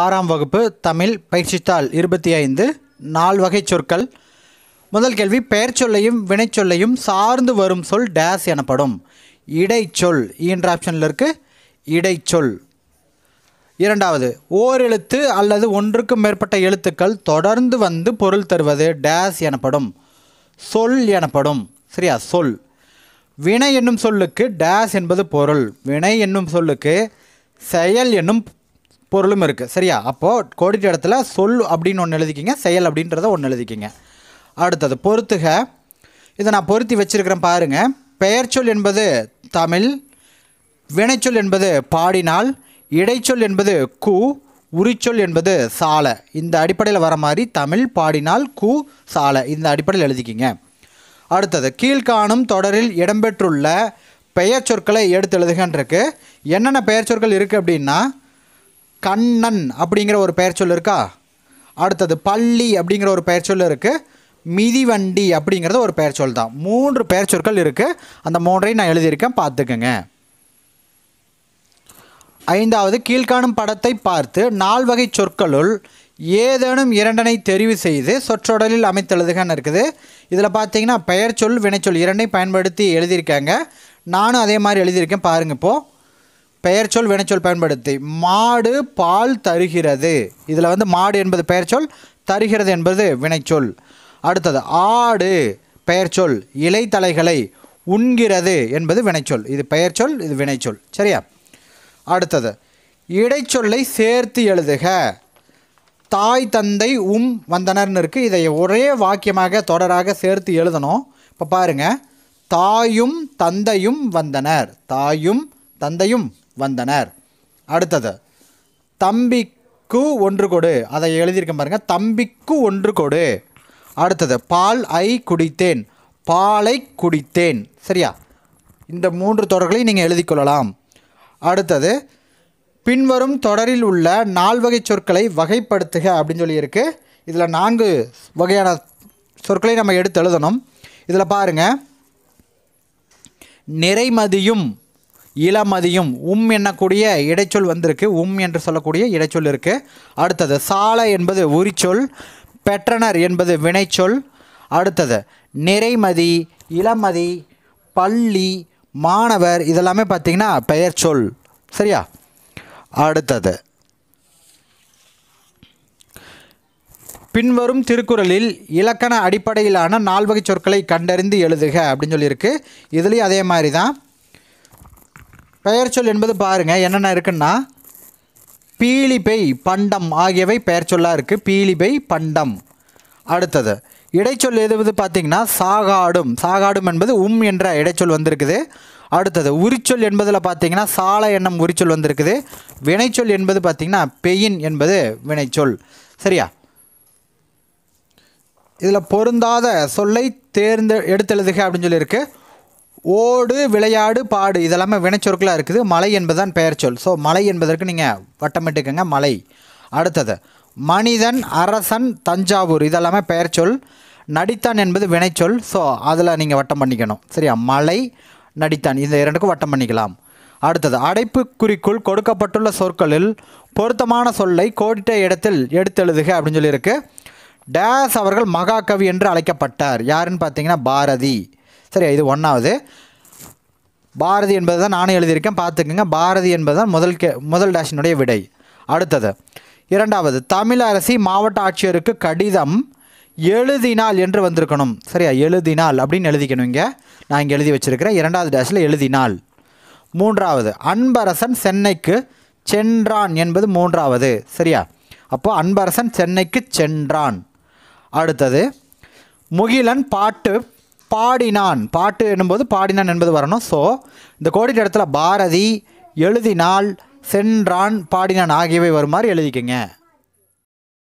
ஆறாம் வகுப்பு தமிழ் பயிற்சித்தாள் இருபத்தி ஐந்து நால் வகை சொற்கள் முதல் கேள்வி பெயர் சொல்லையும் வினைச்சொல்லையும் சார்ந்து வரும் சொல் டேஸ் எனப்படும் இடைச்சொல் ஈன்ற e ஆப்ஷனில் இருக்கு இடைச்சொல் இரண்டாவது ஓரெழுத்து அல்லது ஒன்றுக்கும் மேற்பட்ட எழுத்துக்கள் தொடர்ந்து வந்து பொருள் தருவது டேஸ் எனப்படும் சொல் எனப்படும் சரியா சொல் வினை என்னும் சொல்லுக்கு டேஸ் என்பது பொருள் வினை என்னும் சொல்லுக்கு செயல் என்னும் பொருளும் இருக்குது சரியா அப்போது கோடிட்ட இடத்துல சொல் அப்படின்னு ஒன்று எழுதிக்கிங்க செயல் அப்படின்றத ஒன்று எழுதிக்கிங்க அடுத்தது பொறுத்துக இதை நான் பொருத்தி வச்சுருக்கிறேன் பாருங்கள் பெயர்ச்சொல் என்பது தமிழ் வினைச்சொல் என்பது பாடினால் இடைச்சொல் என்பது கூ உரிச்சொல் என்பது சாலை இந்த அடிப்படையில் வர மாதிரி தமிழ் பாடினால் கூ சாலை இந்த அடிப்படையில் எழுதிக்கிங்க அடுத்தது கீழ்காணும் தொடரில் இடம்பெற்றுள்ள பெயர் சொற்களை எடுத்து எழுதுகன்றிருக்கு என்னென்ன பெயர் சொற்கள் இருக்குது அப்படின்னா கண்ணன் அப்படிங்கிற ஒரு பெயர் சொல் இருக்கா அடுத்தது பள்ளி அப்படிங்கிற ஒரு பெயர் சொல் இருக்குது மிதிவண்டி அப்படிங்கிறது ஒரு பெயர் சொல் தான் மூன்று பெயர் சொற்கள் இருக்குது அந்த மூன்றையும் நான் எழுதியிருக்கேன் பார்த்துக்குங்க ஐந்தாவது கீழ்காணும் படத்தை பார்த்து நால்வகை சொற்களுள் ஏதேனும் இரண்டனை தெரிவு செய்து சொற்றொடலில் அமைத்தெழுதுகன்னு இருக்குது இதில் பார்த்தீங்கன்னா பெயர் சொல் வினைச்சொல் இரண்டையும் பயன்படுத்தி எழுதியிருக்காங்க நானும் அதே மாதிரி எழுதியிருக்கேன் பாருங்கள் இப்போது பெயர்ச்சொல் வினைச்சொல் பயன்படுத்தி மாடு பால் தருகிறது இதில் வந்து மாடு என்பது பெயர்ச்சொல் தருகிறது என்பது வினைச்சொல் அடுத்தது ஆடு பெயர்ச்சொல் இலை தலைகளை உண்கிறது என்பது வினைச்சொல் இது பெயர்ச்சொல் இது வினைச்சொல் சரியா அடுத்தது இடைச்சொல்லை சேர்த்து எழுதுக தாய் தந்தை உம் வந்தனர்னு இருக்குது இதை ஒரே வாக்கியமாக தொடராக சேர்த்து எழுதணும் இப்போ பாருங்கள் தாயும் தந்தையும் வந்தனர் தாயும் தந்தையும் வந்தனர் அடுத்தது தம்பிக்கு ஒன்று கொடு அதை எழுதியிருக்க பாருங்கள் தம்பிக்கு ஒன்று கொடு அடுத்தது பால் ஐ குடித்தேன் பாலை குடித்தேன் சரியா இந்த மூன்று தொடர்களையும் நீங்கள் எழுதி கொள்ளலாம் அடுத்தது பின்வரும் தொடரில் உள்ள நால்வகை சொற்களை வகைப்படுத்துக அப்படின்னு சொல்லியிருக்கு இதில் நான்கு வகையான சொற்களை நம்ம எடுத்து எழுதணும் இதில் பாருங்கள் நிறைமதியும் இளமதியும் உம் எண்ணக்கூடிய இடைச்சொல் வந்திருக்கு உம் என்று சொல்லக்கூடிய இடைச்சொல் இருக்குது அடுத்தது சாலை என்பது உரிச்சொல் பெற்றனர் என்பது வினைச்சொல் அடுத்தது நிறைமதி இளமதி பள்ளி மாணவர் இதெல்லாமே பார்த்திங்கன்னா பெயர் சொல் சரியா அடுத்தது பின்வரும் திருக்குறளில் இலக்கண அடிப்படையிலான நால்வகை சொற்களை கண்டறிந்து எழுதுக அப்படின்னு சொல்லியிருக்கு இதுலேயும் அதே மாதிரி தான் பெயர்ச்சொல் என்பது பாருங்கள் என்னென்ன இருக்குன்னா பீலிபை பண்டம் ஆகியவை பெயர்ச்சொல்லாக இருக்குது பீலிபை பண்டம் அடுத்தது இடைச்சொல் எதுவது பார்த்திங்கன்னா சாகாடும் சாகாடும் என்பது உம் என்ற இடைச்சொல் வந்திருக்குது அடுத்தது உரிச்சொல் என்பதில் பார்த்திங்கன்னா சாலை எண்ணம் உரிச்சொல் வந்திருக்குது வினைச்சொல் என்பது பார்த்திங்கன்னா பெயின் என்பது வினைச்சொல் சரியா இதில் பொருந்தாத சொல்லை தேர்ந்து எடுத்தெழுதுக அப்படின்னு சொல்லியிருக்கு ஓடு விளையாடு பாடு இதெல்லாமே வினைச்சொற்களாக இருக்குது மலை என்பதுதான் பெயர் சொல் ஸோ மலை என்பதற்கு நீங்கள் வட்டமிட்டுக்கங்க மலை அடுத்தது மனிதன் அரசன் தஞ்சாவூர் இதெல்லாமே பெயர் சொல் நடித்தான் என்பது வினைச்சொல் ஸோ அதில் நீங்கள் வட்டம் பண்ணிக்கணும் சரியா மலை நடித்தான் இந்த இரண்டுக்கும் வட்டம் பண்ணிக்கலாம் அடுத்தது அடைப்பு குறிக்குள் கொடுக்கப்பட்டுள்ள சொற்களில் பொருத்தமான சொல்லை கோடிட்ட இடத்தில் எடுத்தெழுதுக அப்படின்னு சொல்லியிருக்கு டேஸ் அவர்கள் மகாகவி என்று அழைக்கப்பட்டார் யாருன்னு பார்த்தீங்கன்னா பாரதி சரியா இது ஒன்றாவது பாரதி என்பது தான் நானும் எழுதியிருக்கேன் பார்த்துக்குங்க பாரதி என்பது தான் முதல் கே முதல் டேஷினுடைய விடை அடுத்தது இரண்டாவது தமிழ் அரசி மாவட்ட ஆட்சியருக்கு கடிதம் எழுதினால் என்று வந்திருக்கணும் சரியா எழுதினால் அப்படின்னு எழுதிக்கணும் இங்கே நான் இங்கே எழுதி வச்சுருக்கிறேன் இரண்டாவது டேஷில் எழுதினால் மூன்றாவது அன்பரசன் சென்னைக்கு சென்றான் என்பது மூன்றாவது சரியா அப்போது அன்பரசன் சென்னைக்கு சென்றான் அடுத்தது முகிலன் பாட்டு பாடினான் பாட்டு என்னும்போது பாடினான் என்பது வரணும் ஸோ இந்த கோடிட்ட இடத்துல பாரதி எழுதினால் சென்றான் பாடினான் ஆகியவை வருமாறு எழுதிக்கங்க